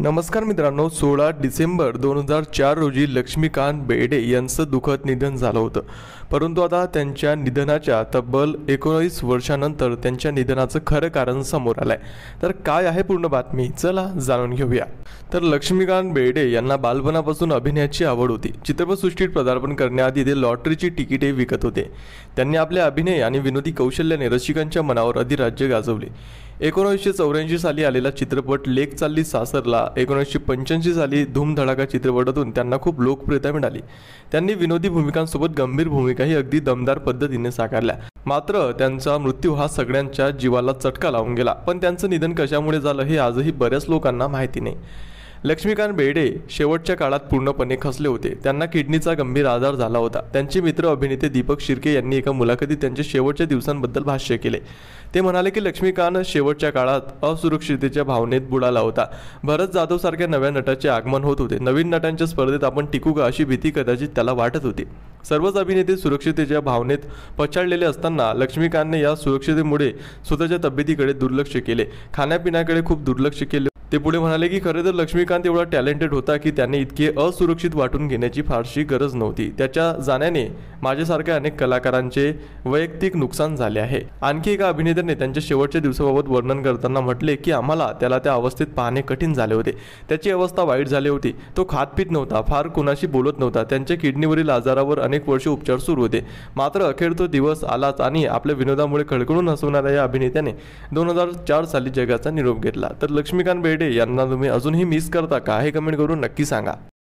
नमस्कार मित्रांनो सोळा डिसेंबर दोन हजार चार रोजी लक्ष्मीकांत बेडे यांचं दुःखद निधन झालं होतं परंतु आता त्यांच्या निधनाच्या तब्बल एकोणीस वर्षानंतर त्यांच्या निधनाचं खरं कारण समोर आलं आहे तर काय आहे पूर्ण बातमी चला जाणून घेऊया तर लक्ष्मीकांत बेडे यांना बालपणापासून अभिनयाची आवड होती चित्रपटसृष्टीत पदार्पण करण्याआधी ते लॉटरीची तिकिटे विकत होते त्यांनी आपले अभिनय आणि विनोदी कौशल्याने रसिकांच्या मनावर अधिराज्य गाजवले एकोणीसशे चौऱ्याऐंशी साली आलेला चित्रपट लेख चालली सासरला एकोणीसशे पंच्याऐंशी साली धूमधडाका चित्रपटातून त्यांना खूप लोकप्रियता मिळाली त्यांनी विनोदी भूमिकांसोबत गंभीर भूमिकाही अगदी दमदार पद्धतीने साकारल्या मात्र त्यांचा मृत्यू हा सगळ्यांच्या जीवाला चटका लावून गेला पण त्यांचं निधन कशामुळे झालं हे आजही बऱ्याच लोकांना माहिती नाही लक्ष्मीकांत बेडे शेवटच्या काळात पूर्णपणे खसले होते त्यांना किडनीचा गंभीर आजार झाला होता त्यांचे मित्र अभिनेते दीपक शिर्के यांनी एका मुलाखतीत त्यांच्या शेवटच्या दिवसांबद्दल भाष्य केले ते म्हणाले की लक्ष्मीकांत शेवटच्या काळात असुरक्षिततेच्या भावनेत बुडाला होता भरत जाधव सारख्या नव्या नटाचे आगमन होत होते नवीन नटांच्या स्पर्धेत आपण टिकू का अशी भीती कदाचित त्याला वाटत होती सर्वच अभिनेते सुरक्षिततेच्या भावनेत पछाडलेले असताना लक्ष्मीकांतने या सुरक्षितेमुळे स्वतःच्या तब्येतीकडे दुर्लक्ष केले खाण्यापिण्याकडे खूप दुर्लक्ष केले ते पुढे म्हणाले की खरे तर लक्ष्मीकांत एवढा टॅलेंटेड होता की त्याने इतके असुरक्षित वाटून घेण्याची फारशी गरज नव्हती त्याच्या जाण्याने माझ्यासारख्या अनेक कलाकारांचे वैयक्तिक नुकसान झाले आहे आणखी एका अभिनेत्याने त्यांच्या शेवटच्या दिवसाबाबत वर्णन करताना म्हटले की आम्हाला त्याला त्या अवस्थेत पाहणे कठीण झाले होते त्याची अवस्था वाईट झाली होती तो खात पित नव्हता फार कोणाशी बोलत नव्हता त्यांच्या किडनीवरील आजारावर अनेक वर्ष उपचार सुरू होते मात्र अखेर तो दिवस आलाच आणि आपल्या विनोदामुळे खळखळून हसवणाऱ्या या अभिनेत्याने दोन हजार चार साली जगाचा निरोप घेतला तर लक्ष्मीकांत बेड यांना तुम्ही अजूनही मिस करता का हे कमेंट करून नक्की सांगा